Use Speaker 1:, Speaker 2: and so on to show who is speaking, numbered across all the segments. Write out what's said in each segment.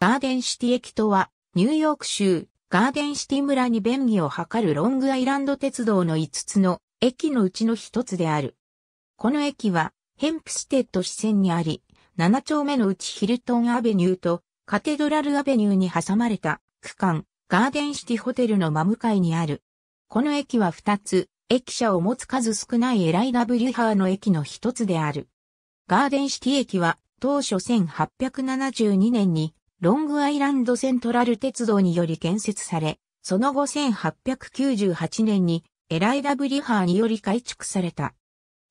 Speaker 1: ガーデンシティ駅とは、ニューヨーク州、ガーデンシティ村に便宜を図るロングアイランド鉄道の5つの駅のうちの1つである。この駅は、ヘンプステッド支線にあり、7丁目のうちヒルトンアベニューとカテドラルアベニューに挟まれた区間、ガーデンシティホテルの真向かいにある。この駅は2つ、駅舎を持つ数少ないエライ・ダブリュハーの駅の1つである。ガーデンシティ駅は、当初1872年にロングアイランドセントラル鉄道により建設され、その後1898年にエライダ・ブリハーにより改築された。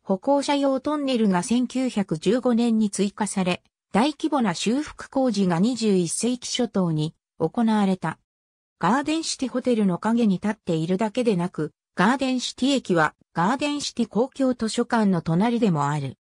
Speaker 1: 歩行者用トンネルが1915年に追加され、大規模な修復工事が21世紀初頭に行われた。ガーデンシティホテルの陰に立っているだけでなく、ガーデンシティ駅はガーデンシティ公共図書館の隣でもある。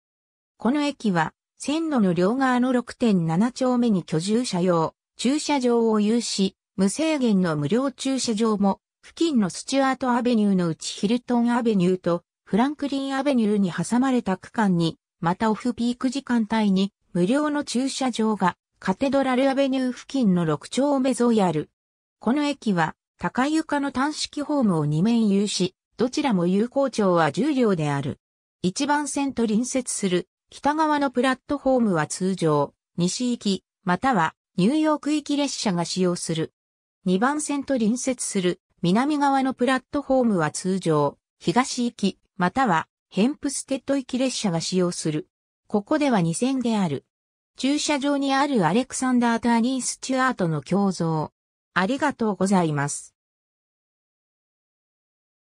Speaker 1: この駅は線路の両側の6.7丁目に居住者用、駐車場を有し、無制限の無料駐車場も、付近のスチュアートアベニューのうちヒルトンアベニューとフランクリンアベニューに挟まれた区間に、またオフピーク時間帯に無料の駐車場がカテドラルアベニュー付近の6丁目沿いある。この駅は高床の単式ホームを2面有し、どちらも有効庁は10両である。一番線と隣接する北側のプラットフォームは通常、西行き、またはニューヨーク行き列車が使用する。2番線と隣接する南側のプラットフォームは通常、東行き、またはヘンプステッド行き列車が使用する。ここでは2線である。駐車場にあるアレクサンダー・ターニー・スチュアートの胸像。ありがとうございます。